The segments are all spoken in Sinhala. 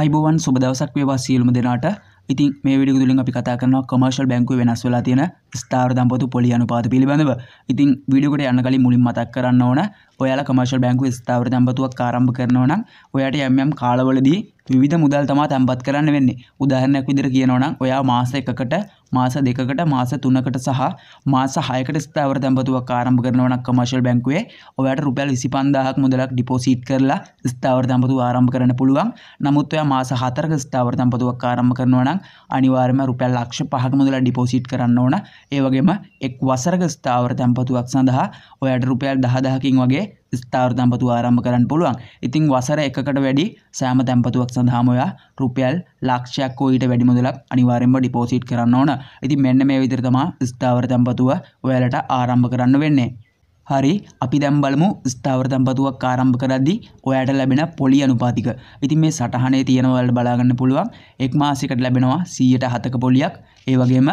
අයිබෝවන් සුබදවසක් වේවා සියලුම දෙනාට ඉතින් මේ විඩි තුළින් අපි කතා කරන කොමර්ශල් බැංකුව වෙනස් වෙලා තියෙන ස්ථාර දම්පතු පොලි අනුපාත පිළිබඳව ඉතින් විඩියකට යන්න කලින් මුලින් මතක් කරන්න ඕන ඔයාලා කමර්ශල් බැංකු ස්ථාවර තැම්පතුවක් ආරම්භ කරනවා නම් ඔයාට යම් යම් කාලවලදී විවිධ මුදල් තමා තැම්පත් කරන්න වෙන්නේ. උදාහරණයක් විදිහට කියනවා නම් ඔයා මාස එකකට, මාස දෙකකට, මාස තුනකට සහ මාස 6කට ස්ථාවර තැම්පතුවක් ආරම්භ කරනවා නම් කමර්ශල් බැංකුවේ ඔයාට රුපියල් 25000ක් මුදලක් ඩිපොසිට් කරලා ස්ථාවර තැම්පතුව ආරම්භ කරන්න පුළුවන්. නමුත් ඔයා මාස 4ක ස්ථාවර තැම්පතුවක් ආරම්භ කරනවා නම් අනිවාර්යයෙන්ම රුපියල් ලක්ෂ 5ක මුදල ඩිපොසිට් කරන්න ඕන. ඒ වගේම එක් වසරක ස්ථාවර තැම්පතුවක් සඳහා ඔයාට රුපියල් 10000කින් වගේ ස්ථාර තැම්පතු ආරම්භ කරන්න පුළුවන් ඉතිං වසර එකකට වැඩි සෑම තැම්පතුවක් සඳහාමොයා රුපියල් ලක්ෂයක් ඊට වැඩි මුදලක් අනිවාරෙන්ම ඩිපෝසිට් කරන්න ඕන ඉති මෙන්න මේ විදිරතමා ස්ථාවර තැම්පතුව ඔයාලට ආරම්භ කරන්න වෙන්නේ. හරි අපි දැම්බලමු ස්ථාවර තැම්පතුවක් කාරම්භ කරද්දි ඔයාට ලැබෙන පොලි අනුපාතික ඉතින් මේ සටහනේ තියෙනවල් බලාගන්න පුළුවන් එක් මාසිකට ලැබෙනවා සීයට හතක පොලියක් ඒවගේම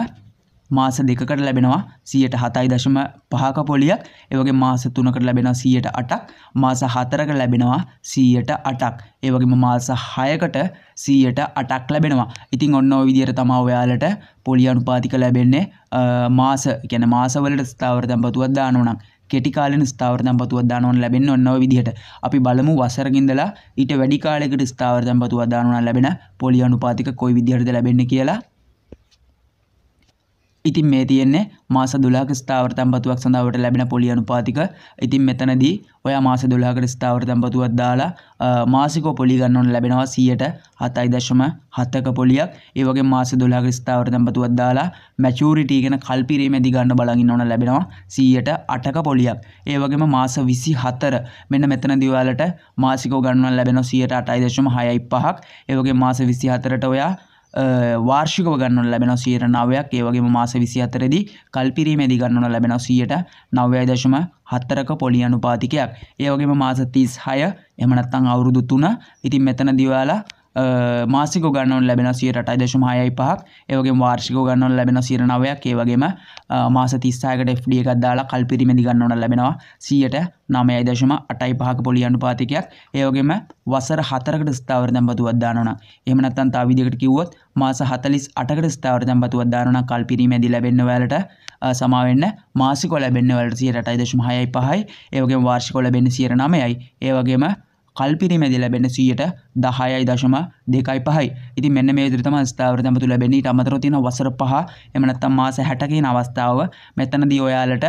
මාස දෙකට ලැබෙනවා සියයට හතයි දශම පහක පොලියක් ඒවගේ මාස තුනකට ලැබෙනවා සියයට අටක් මාස හතරක ලැබෙනවා සීයට අටක් ඒවගේම මාස හයකට සීයට අටක් ලැබෙනවා ඉතින් ඔන්න විදියට තමා ඔයාලට පොලි අනුපාතික ලැබෙන්නේ මාස ගැන මාසවලට ස්ථාවර තැම්පතුවත් දානනම් කෙටිකාලෙන ස්ථාවර තැම්පතුවත් දානුවන් ලැබෙන ඔන්නව විදිහට අපි බලමු වසරගින්දලා ඊට වැඩි කාලෙකට ස්ථාවර තැම්පතුවත් දානුවන් ලැබෙන පොලි අනුපාතික කොයි විදිහටද ලැබෙන්නේ කියලා ඉතින් මේ තියෙන්නේ මාස 12ක ස්ථාවර තම්පතුවක් සඳහාවට ලැබෙන පොලි අනුපාතික. ඉතින් මෙතනදී ඔයා මාස 12කට ස්ථාවර තම්පතුවක් දාලා මාසිකව පොලි ගන්න ඕන ලැබෙනවා 107.7ක පොලියක්. ඒ වගේ මාස 12ක ස්ථාවර තම්පතුවක් දාලා මැචියුරිටි කියන කල්පිරීමේදී ගන්න බලන් ඕන ලැබෙනවා 108ක පොලියක්. ඒ වගේම මාස 24 මෙන්න මෙතනදී ඔයාලට මාසිකව ගන්න ඕන ලැබෙනවා 108.6ක්. ඒ වගේ මාස 24ට ඔයා වාර්ෂිකව ගන්නු ලැබෙන සීර නවයක් ඒවගේ මාස විසි අතරදි කල්පිරීමේදි ගන්නන ලැබෙන සියයට නව්‍යයි දශම හත්තරක පොලි අනුපාතිකයක් ඒවගේම මාසතිස් හය එමනත්තං අවුරුදු තුන ඉතින් මෙතන දිවාලා මාසික ගන්නන් ලැබෙන සියට අටයි දශම හයයි පහක් ඒවගේ වාර්ෂික ගන්නන් ලැබෙන සිරනවයක් ඒවගේම මාස තිස්සාකට ෆ්ඩිය එකක් දාලා කල් පිරිමදි ගන්නවන ලැබෙනවා සියට නමයයි දශම අටයි පහක පොලි අනුපාතිකයක් ඒවගේම වසර හතරකට ස්ථාවර දැම්බතුවත්දානන එමනත්තන් තාවිදිකට කිව්වොත් මාස හතලිස් අටකට ස්ථාවර දැම්බතුවත්දානන කල් පිරිමැදි ලැබෙන්න වලට සමාවෙන්න මාසිකො ලැබෙන්න වලට සියටයි දශම හයයි පහයි ඒවගේ වාර්ෂිකොල බෙන සියර නමයයි ඒවගේම කල්පිරි මැදි ලැබෙන සීයට දහයයි දශම දෙකයි පහයි ඉති මෙන්න මේ විදිහට තමයි ස්ථාවර තැන්පතු ලැබෙන්නේ ඊට අමතරව තියෙන වසර පහ එහෙම නැත්නම් මාස 60 කියන අවස්ථාව මෙතනදී ඔයාලට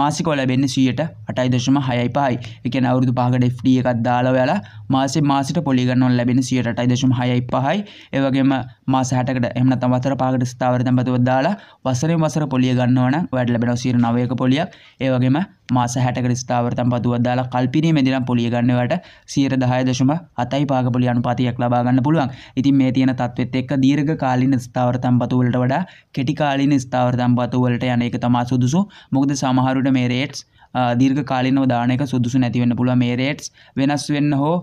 මාසිකෝ ලැබෙන්න සියයට අටයි දශම හයයි පහයි එක අවුරදු පහකට ෆ්ඩිය එකක් දාලා ඔයාලා මාසේ මාසිට පොලිගන්නොන් ලැබෙන සියයට අටයි දශම හයයි පහයි ඒවගේම මාස හැටකට එමන තම වතර පහකට ස්ථාවර තැපතුව දාලා වසරෙන් වසර පොලිය ගන්නවන වැඩ ලැබෙන සිර නවයක පොලියක් ඒවගේම මාස හැටක ස්ථාවරතන් පතුවදදාලා කල්පිනේ මෙදිනම් පොලියගන්නවට සියර දහය දශම හතයි පාගපොලි අනුපාතියක් ලබාගන්න පුළුවන් ඉතින් මේ තියෙන තත්වත් එක් දීර්ග කාලින ස්ථාවරතන් පතුවලට වඩා කෙටිකාලින ස්ථාවරතන් පතුවලට යන එක තමා සුදුසු මොකද සමහරුට මේරේට්ස් දීර්ග කාලිනව දානක සුදුසු නැතිවන්න පුළුව මේරේට්ස් වෙනස් වෙන්න හෝ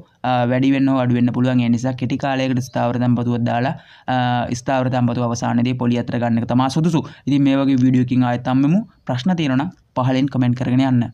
වැඩිවෙන්න අඩුවන්න පුළුවන් නිසා කෙටි කාලයකට ස්ථාවරතන් පතුව දාලා ස්ථාවරතන් පතු අවසානයේ පොලි අත්‍ර ගන්නක තමා සුදුසු ඉතින් මේ වගේ වීඩියෝකින් ආයතම්මමු ප්‍රශ්න තියෙනවා පහලෙන් කමෙන්ට් කරගෙන යන්න